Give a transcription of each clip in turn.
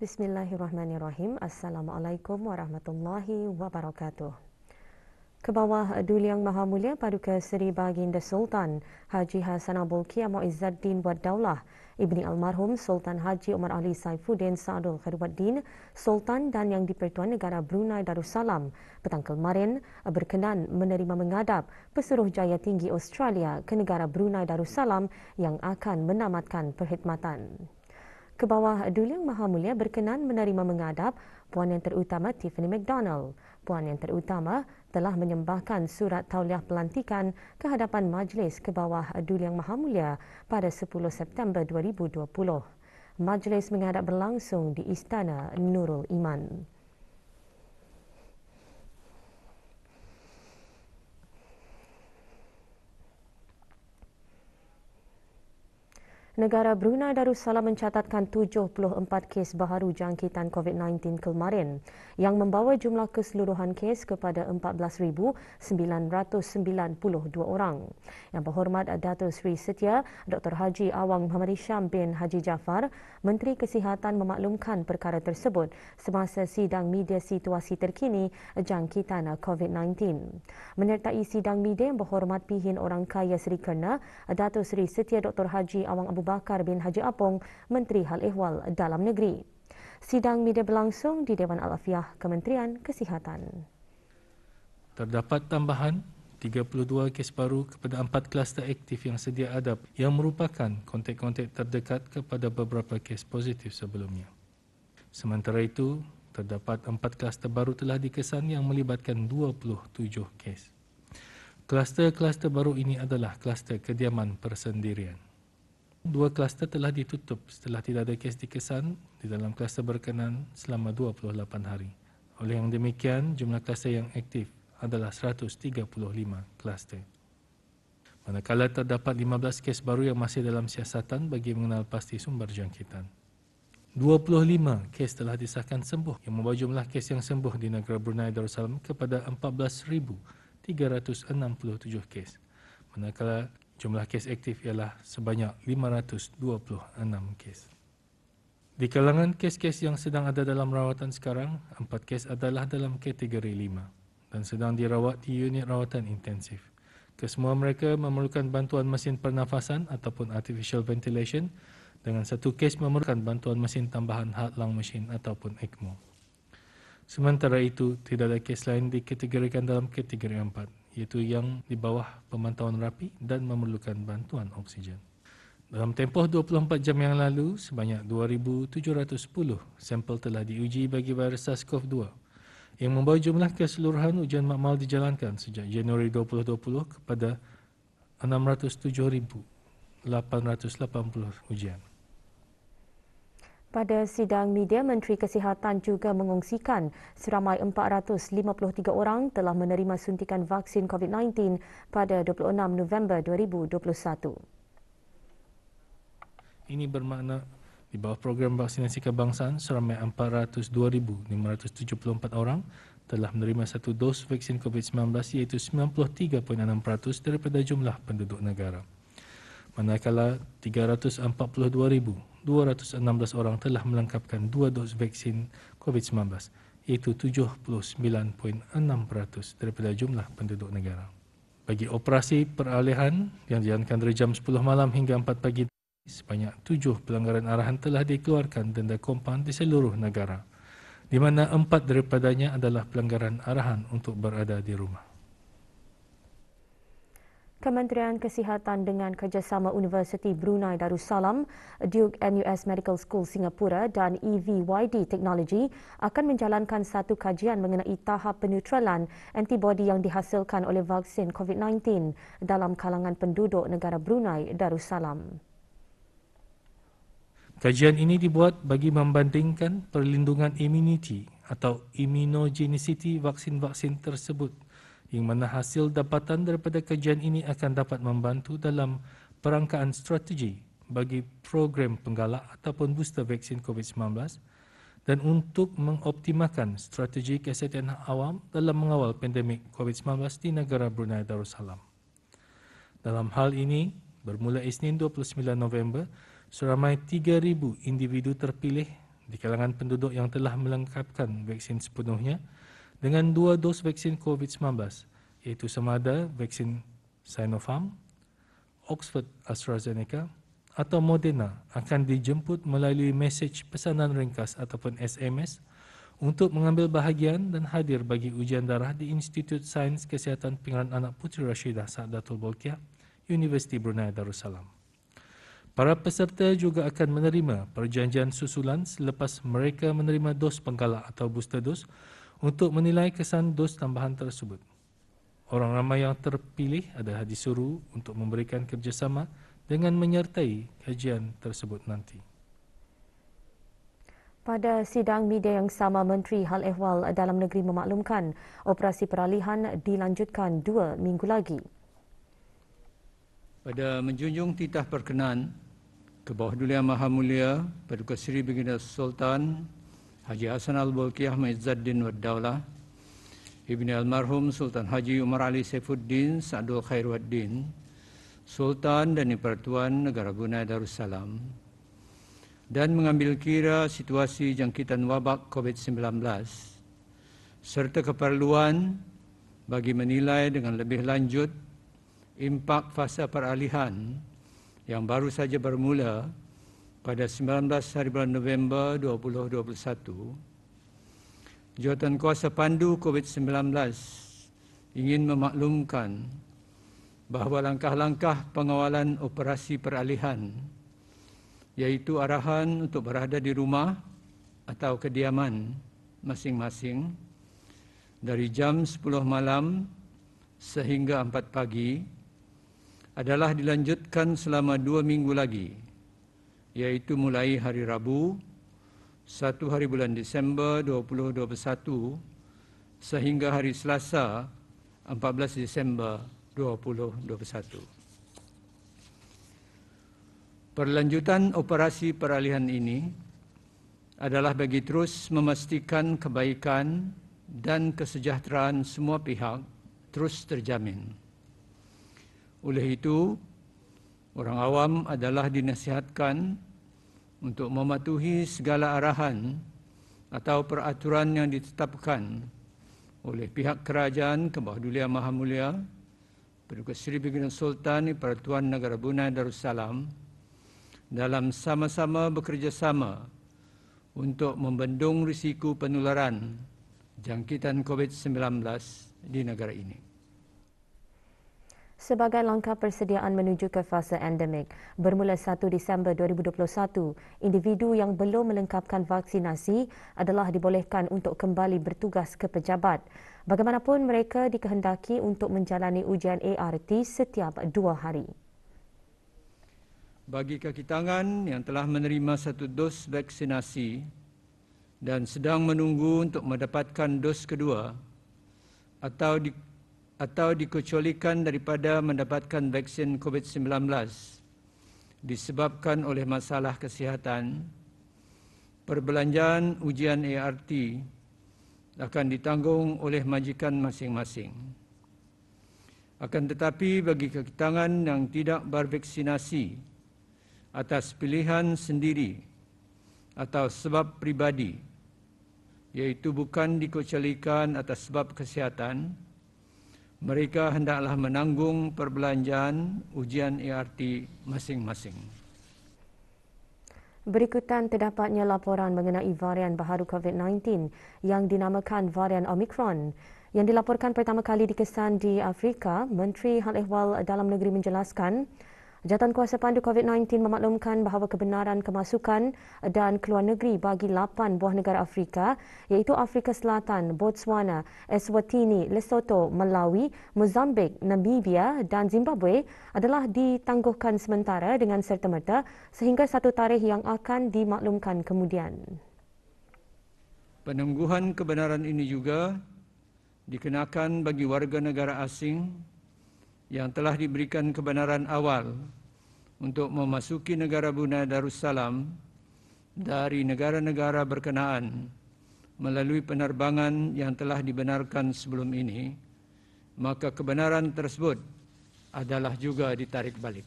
Bismillahirrahmanirrahim. Assalamualaikum warahmatullahi wabarakatuh. Ke bawah Duli Yang Maha Mulia Paduka Seri Baginda Sultan Haji Hassan Abul Qiyam Izzaddin Wad Daulah Ibni Almarhum Sultan Haji Umar Ali Saifuddin Sa'adul Khairuddin Sultan dan Yang di Negara Brunei Darussalam petang kemarin berkenan menerima mengadap Pesuruhjaya Tinggi Australia ke Negara Brunei Darussalam yang akan menamatkan perkhidmatan. Kebawah Duli Yang Maha Mulia berkenan menerima mengadap Puan Yang Terutama Tiffany McDonald. Puan Yang Terutama telah menyembahkan surat tauliah pelantikan ke hadapan Majlis Kebawah Duli Yang Maha Mulia pada 10 September 2020. Majlis mengadap berlangsung di Istana Nurul Iman. Negara Brunei Darussalam mencatatkan 74 kes baharu jangkitan COVID-19 kemarin yang membawa jumlah keseluruhan kes kepada 14,992 orang. Yang berhormat Dato Sri Setia, Dr. Haji Awang Muhammad Isham bin Haji Jafar, Menteri Kesihatan memaklumkan perkara tersebut semasa sidang media situasi terkini jangkitan COVID-19. Menertai sidang media yang berhormat pihin orang kaya Sri Kerna, Dato Sri Setia Dr. Haji Awang Abu Bakar bin Haji Apong, Menteri Hal Ehwal Dalam Negeri. Sidang media berlangsung di Dewan Al-Afiah Kementerian Kesihatan. Terdapat tambahan 32 kes baru kepada empat kluster aktif yang sedia ada yang merupakan kontak-kontak terdekat kepada beberapa kes positif sebelumnya. Sementara itu, terdapat empat kluster baru telah dikesan yang melibatkan 27 kes. Kluster-kluster baru ini adalah kluster kediaman persendirian dua kluster telah ditutup setelah tidak ada kes dikesan di dalam kluster berkenan selama 28 hari. Oleh yang demikian, jumlah kluster yang aktif adalah 135 kluster. Manakala terdapat 15 kes baru yang masih dalam siasatan bagi mengenal pasti sumber jangkitan. 25 kes telah disahkan sembuh yang membawa jumlah kes yang sembuh di negara Brunei Darussalam kepada 14,367 kes. Manakala jumlah kes aktif ialah sebanyak 526 kes. Di kalangan kes-kes yang sedang ada dalam rawatan sekarang, empat kes adalah dalam kategori 5 dan sedang dirawat di unit rawatan intensif. Kesemua mereka memerlukan bantuan mesin pernafasan ataupun artificial ventilation dengan satu kes memerlukan bantuan mesin tambahan heart lung machine ataupun ECMO. Sementara itu, tidak ada kes lain dikategorikan dalam kategori iaitu yang di bawah pemantauan rapi dan memerlukan bantuan oksigen. Dalam tempoh 24 jam yang lalu, sebanyak 2,710 sampel telah diuji bagi virus SARS-CoV-2 yang membawa jumlah keseluruhan ujian makmal dijalankan sejak Januari 2020 kepada 607,880 ujian. Pada sidang media, Menteri Kesihatan juga mengungsikan seramai 453 orang telah menerima suntikan vaksin COVID-19 pada 26 November 2021. Ini bermakna di bawah program vaksinasi kebangsaan, seramai 402,574 orang telah menerima satu dos vaksin COVID-19 iaitu 93.6% daripada jumlah penduduk negara. Manakala 342,000 216 orang telah melengkapkan dua dos vaksin COVID-19 iaitu 79.6% daripada jumlah penduduk negara. Bagi operasi peralihan yang dijalankan dari jam 10 malam hingga 4 pagi sebanyak 7 pelanggaran arahan telah dikeluarkan denda kompaun di seluruh negara di mana 4 daripadanya adalah pelanggaran arahan untuk berada di rumah. Kementerian Kesihatan dengan kerjasama Universiti Brunei Darussalam, Duke NUS Medical School Singapura dan EVYD Technology akan menjalankan satu kajian mengenai tahap penutralan antibodi yang dihasilkan oleh vaksin COVID-19 dalam kalangan penduduk negara Brunei Darussalam. Kajian ini dibuat bagi membandingkan perlindungan imuniti atau immunogenicity vaksin-vaksin tersebut yang mana hasil dapatan daripada kajian ini akan dapat membantu dalam perangkaan strategi bagi program penggalak ataupun booster vaksin COVID-19 dan untuk mengoptimalkan strategi kesihatan awam dalam mengawal pandemik COVID-19 di negara Brunei Darussalam. Dalam hal ini, bermula Isnin 29 November, seramai 3,000 individu terpilih di kalangan penduduk yang telah melengkapkan vaksin sepenuhnya, dengan dua dos vaksin COVID-19 iaitu sama ada vaksin Sinopharm, Oxford AstraZeneca atau Moderna akan dijemput melalui mesej pesanan ringkas ataupun SMS untuk mengambil bahagian dan hadir bagi ujian darah di Institut Sains Kesihatan Pinggiran Anak Puteri Rashidah Sa'adatul Bolkiah, Universiti Brunei Darussalam. Para peserta juga akan menerima perjanjian susulan selepas mereka menerima dos penggalak atau booster dos untuk menilai kesan dos tambahan tersebut. Orang ramai yang terpilih adalah disuruh untuk memberikan kerjasama dengan menyertai kajian tersebut nanti. Pada sidang media yang sama, Menteri Hal Ehwal dalam negeri memaklumkan operasi peralihan dilanjutkan dua minggu lagi. Pada menjunjung titah perkenan, ke bawah maha mulia, Paduka Seri Beginda Sultan Haji Hasan Al-Bulkiyah Ma'izzaddin Waddaulah Ibni Almarhum Sultan Haji Umar Ali Saifuddin Sa'adul Khairuddin Sultan dan Impertuan Negara Brunei Darussalam dan mengambil kira situasi jangkitan wabak COVID-19 serta keperluan bagi menilai dengan lebih lanjut impak fasa peralihan yang baru saja bermula pada 19 hari bulan November 2021, Jawatan Kuasa Pandu COVID-19 ingin memaklumkan bahawa langkah-langkah pengawalan operasi peralihan iaitu arahan untuk berada di rumah atau kediaman masing-masing dari jam 10 malam sehingga 4 pagi adalah dilanjutkan selama dua minggu lagi iaitu mulai hari Rabu, satu hari bulan Disember 2021 sehingga hari Selasa 14 Disember 2021. Perlanjutan operasi peralihan ini adalah bagi terus memastikan kebaikan dan kesejahteraan semua pihak terus terjamin. Oleh itu, Orang awam adalah dinasihatkan untuk mematuhi segala arahan atau peraturan yang ditetapkan oleh pihak kerajaan Kebahagiaan Maha Mulia, Perdana Seri Beginan Sultan di Peratuan Negara Brunei Darussalam dalam sama-sama bekerjasama untuk membendung risiko penularan jangkitan COVID-19 di negara ini sebagai langkah persediaan menuju ke fasa endemik. Bermula 1 Disember 2021, individu yang belum melengkapkan vaksinasi adalah dibolehkan untuk kembali bertugas ke pejabat. Bagaimanapun, mereka dikehendaki untuk menjalani ujian ART setiap dua hari. Bagi kaki tangan yang telah menerima satu dos vaksinasi dan sedang menunggu untuk mendapatkan dos kedua atau di atau dikecualikan daripada mendapatkan vaksin COVID-19 disebabkan oleh masalah kesihatan, perbelanjaan ujian ART akan ditanggung oleh majikan masing-masing. Akan tetapi bagi kekitangan yang tidak bervaksinasi atas pilihan sendiri atau sebab pribadi, iaitu bukan dikecualikan atas sebab kesihatan, mereka hendaklah menanggung perbelanjaan ujian ERT masing-masing. Berikutan terdapatnya laporan mengenai varian baharu COVID-19 yang dinamakan varian Omicron. Yang dilaporkan pertama kali dikesan di Afrika, Menteri Hal Ehwal Dalam Negeri menjelaskan, Jabatan Kuasa Pandu COVID-19 memaklumkan bahawa kebenaran kemasukan dan keluar negeri bagi lapan buah negara Afrika iaitu Afrika Selatan, Botswana, Eswatini, Lesotho, Malawi, Mozambik, Namibia dan Zimbabwe adalah ditangguhkan sementara dengan serta-merta sehingga satu tarikh yang akan dimaklumkan kemudian. Penangguhan kebenaran ini juga dikenakan bagi warga negara asing yang telah diberikan kebenaran awal untuk memasuki negara Brunei Darussalam dari negara-negara berkenaan melalui penerbangan yang telah dibenarkan sebelum ini, maka kebenaran tersebut adalah juga ditarik balik.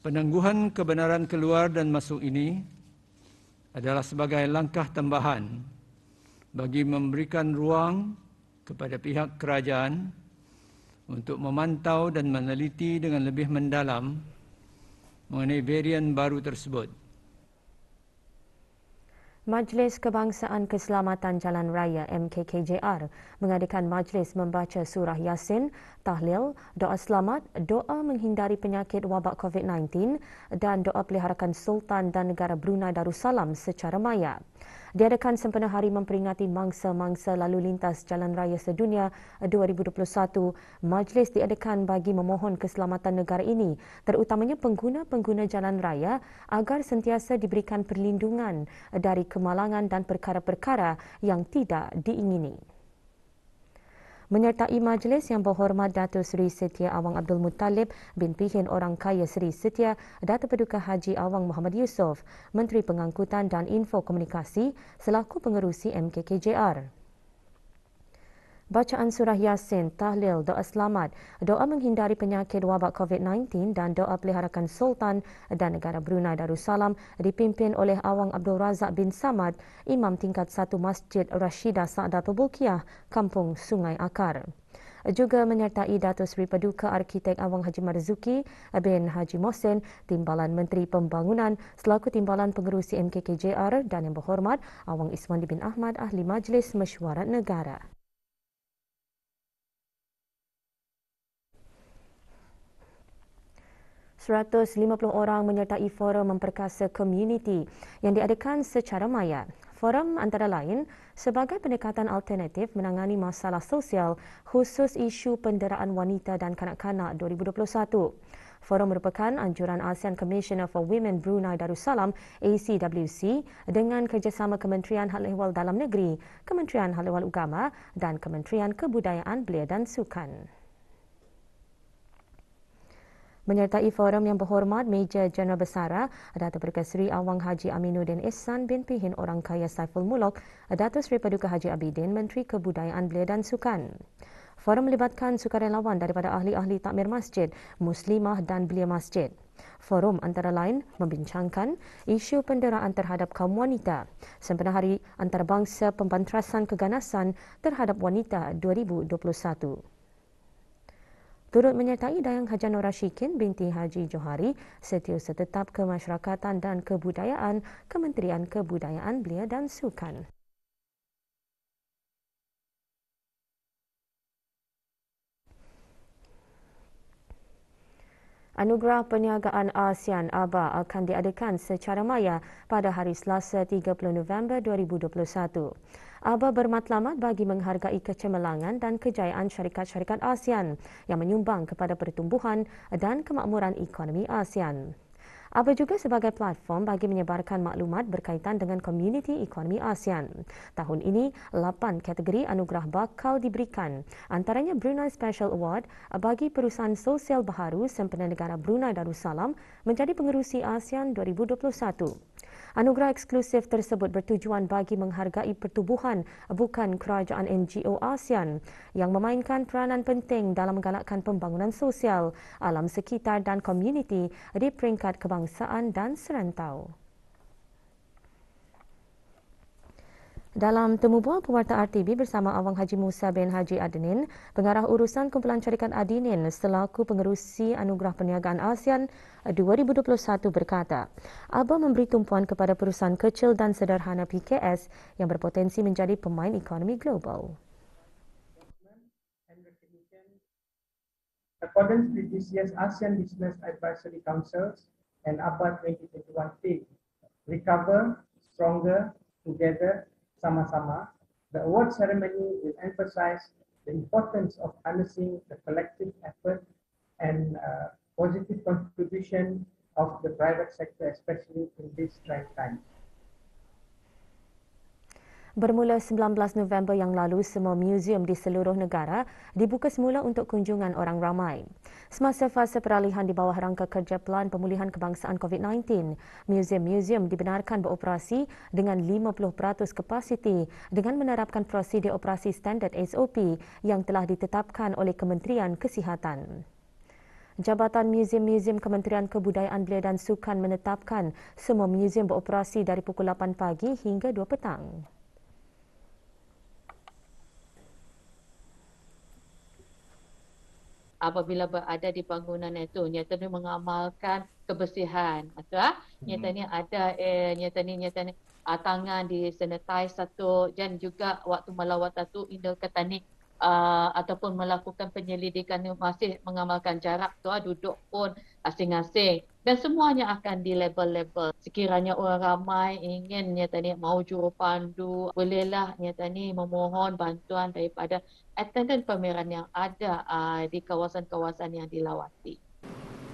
Penangguhan kebenaran keluar dan masuk ini adalah sebagai langkah tambahan bagi memberikan ruang kepada pihak kerajaan untuk memantau dan meneliti dengan lebih mendalam mengenai varian baru tersebut. Majlis Kebangsaan Keselamatan Jalan Raya MKKJR mengadakan majlis membaca surah Yasin, tahlil, doa selamat, doa menghindari penyakit wabak COVID-19 dan doa peliharakan Sultan dan Negara Brunei Darussalam secara maya diadakan sempena hari memperingati mangsa-mangsa lalu lintas Jalan Raya Sedunia 2021. Majlis diadakan bagi memohon keselamatan negara ini, terutamanya pengguna-pengguna jalan raya agar sentiasa diberikan perlindungan dari kemalangan dan perkara-perkara yang tidak diingini menyertai majlis yang berhormat Datuk Seri Setia Awang Abdul Muttalib bin Pihin Orang Kaya Seri Setia Datuk Paduka Haji Awang Muhammad Yusof, Menteri Pengangkutan dan Info Komunikasi selaku pengerusi MKKJR. Bacaan surah Yasin, tahlil, doa selamat, doa menghindari penyakit wabak COVID-19 dan doa peliharakan Sultan dan negara Brunei Darussalam dipimpin oleh Awang Abdul Razak bin Samad, Imam Tingkat 1 Masjid Rashidah Sa'adatul Bukiah, Kampung Sungai Akar. Juga menyertai Dato Sri Paduka Arkitek Awang Haji Marzuki bin Haji Mohsen, Timbalan Menteri Pembangunan selaku Timbalan Pengerusi MKKJR dan yang berhormat Awang Ismandi bin Ahmad Ahli Majlis Mesyuarat Negara. 150 orang menyertai forum memperkasa komuniti yang diadakan secara maya. Forum antara lain sebagai pendekatan alternatif menangani masalah sosial khusus isu penderaan wanita dan kanak-kanak 2021. Forum merupakan anjuran ASEAN Commissioner for Women Brunei Darussalam ACWC dengan kerjasama Kementerian Hal Ehwal Dalam Negeri, Kementerian Hal Ehwal Agama dan Kementerian Kebudayaan Belia dan Sukan menyertai forum yang berhormat Meja Jeneral Besara Datuk Berkasri Awang Haji Aminuddin Ihsan bin Pihin Orang Kaya Saiful Mulok, Datuk Seri Paduka Haji Abidin, Menteri Kebudayaan Belia dan Sukan. Forum melibatkan sukarelawan daripada ahli-ahli takmir masjid, muslimah dan belia masjid. Forum antara lain membincangkan isu penderaan terhadap kaum wanita sempena Hari Antarabangsa Pembantrasan Keganasan terhadap Wanita 2021 turut menyertai Dayang Haji Nora Shikin binti Haji Johari, Setiausaha setetap Kemasyarakatan dan Kebudayaan, Kementerian Kebudayaan Belia dan Sukan. Anugerah Perniagaan ASEAN ABA akan diadakan secara maya pada hari Selasa 30 November 2021. ABA bermatlamat bagi menghargai kecemerlangan dan kejayaan syarikat-syarikat ASEAN yang menyumbang kepada pertumbuhan dan kemakmuran ekonomi ASEAN apa juga sebagai platform bagi menyebarkan maklumat berkaitan dengan komuniti ekonomi ASEAN. Tahun ini, 8 kategori anugerah bakal diberikan, antaranya Brunei Special Award bagi perusahaan sosial baharu sempena negara Brunei Darussalam menjadi pengerusi ASEAN 2021. Anugerah eksklusif tersebut bertujuan bagi menghargai pertubuhan bukan kerajaan NGO ASEAN yang memainkan peranan penting dalam menggalakkan pembangunan sosial, alam sekitar dan komuniti di peringkat kebangsaan dan serantau. Dalam temu bual pewarta RTB bersama Awang Haji Musa bin Haji Adenin, pengarah urusan kumpulan carikan Adenin selaku pengerusi Anugerah Perniagaan ASEAN 2021 berkata, ABA memberi tumpuan kepada perusahaan kecil dan sederhana PKS yang berpotensi menjadi pemain ekonomi global. According to this year's ASEAN Business Advisory Councils and ABA 2021 team, recover stronger together Sama Sama, the award ceremony will emphasize the importance of harnessing the collective effort and uh, positive contribution of the private sector, especially in these trying times. Bermula 19 November yang lalu, semua muzium di seluruh negara dibuka semula untuk kunjungan orang ramai. Semasa fasa peralihan di bawah rangka kerja Pelan Pemulihan Kebangsaan COVID-19, muzium-muzium dibenarkan beroperasi dengan 50% kapasiti dengan menerapkan prosedur operasi standard SOP yang telah ditetapkan oleh Kementerian Kesihatan. Jabatan Muzium-Muzium Kementerian Kebudayaan Belia dan Sukan menetapkan semua muzium beroperasi dari pukul 8 pagi hingga 2 petang. apabila berada di bangunan itu nyata ni mengamalkan kebersihan atau ah hmm. nyatanya ada eh, nyatanya nyatanya ah, tangan di sanitize satu dan juga waktu melawat satu indah kata ni ah, ataupun melakukan penyelidikan masih mengamalkan jarak tu ah, duduk pun asing-asing dan semuanya akan di level-level sekiranya orang ramai ingin nyata ni mau juru pandu bolehlah nyata ni memohon bantuan daripada attendant pameran yang ada uh, di kawasan-kawasan yang dilawati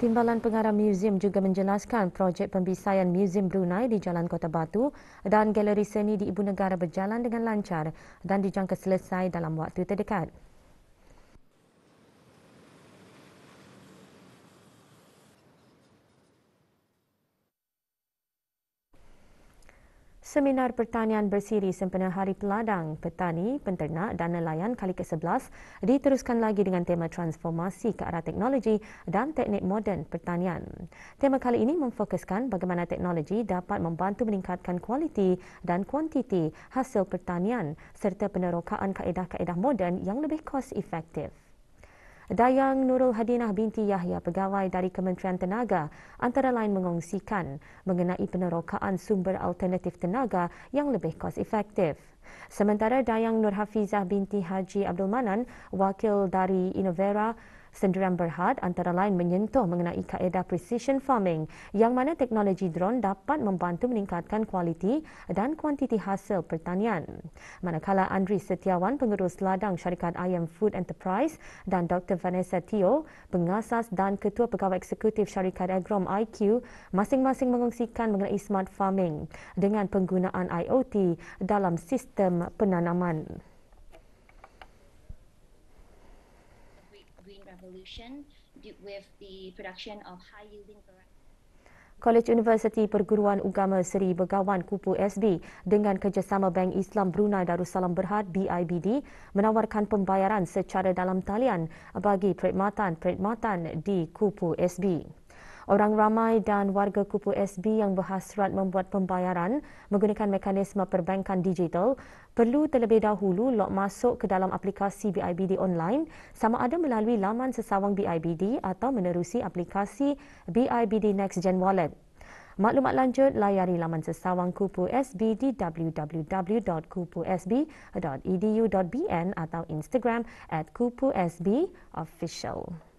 Timbalan Pengarah Museum juga menjelaskan projek pembisayan Museum Brunei di Jalan Kota Batu dan Galeri Seni di Ibu Negara berjalan dengan lancar dan dijangka selesai dalam waktu terdekat. Seminar Pertanian Bersiri Sempena Hari Peladang, Petani, Penternak dan Nelayan kali ke-11 diteruskan lagi dengan tema transformasi ke arah teknologi dan teknik moden pertanian. Tema kali ini memfokuskan bagaimana teknologi dapat membantu meningkatkan kualiti dan kuantiti hasil pertanian serta penerokaan kaedah-kaedah moden yang lebih kos-efektif. Dayang Nurul Hadinah binti Yahya, pegawai dari Kementerian Tenaga, antara lain mengongsikan mengenai penerokaan sumber alternatif tenaga yang lebih kos efektif. Sementara Dayang Nur Hafizah binti Haji Abdul Manan, wakil dari Inovera. Sendirian Berhad antara lain menyentuh mengenai kaedah precision farming yang mana teknologi drone dapat membantu meningkatkan kualiti dan kuantiti hasil pertanian. Manakala Andri Setiawan, pengurus ladang syarikat IM Food Enterprise dan Dr. Vanessa Tio, pengasas dan ketua pegawai eksekutif syarikat Agrom IQ, masing-masing mengongsikan mengenai smart farming dengan penggunaan IoT dalam sistem penanaman. solution with the production of high yielding College University Perguruan Agama Seri Begawan Kupu SB dengan kerjasama Bank Islam Brunei Darussalam Berhad BIBD menawarkan pembayaran secara dalam talian bagi perkhidmatan-perkhidmatan di Kupu SB. Orang ramai dan warga kupu SB yang berhasrat membuat pembayaran menggunakan mekanisme perbankan digital perlu terlebih dahulu log masuk ke dalam aplikasi BIBD online sama ada melalui laman sesawang BIBD atau menerusi aplikasi BIBD Next Gen Wallet. Maklumat lanjut layari laman sesawang Kupu SB di www.kupusb.edu.bn atau Instagram at kupusbofficial.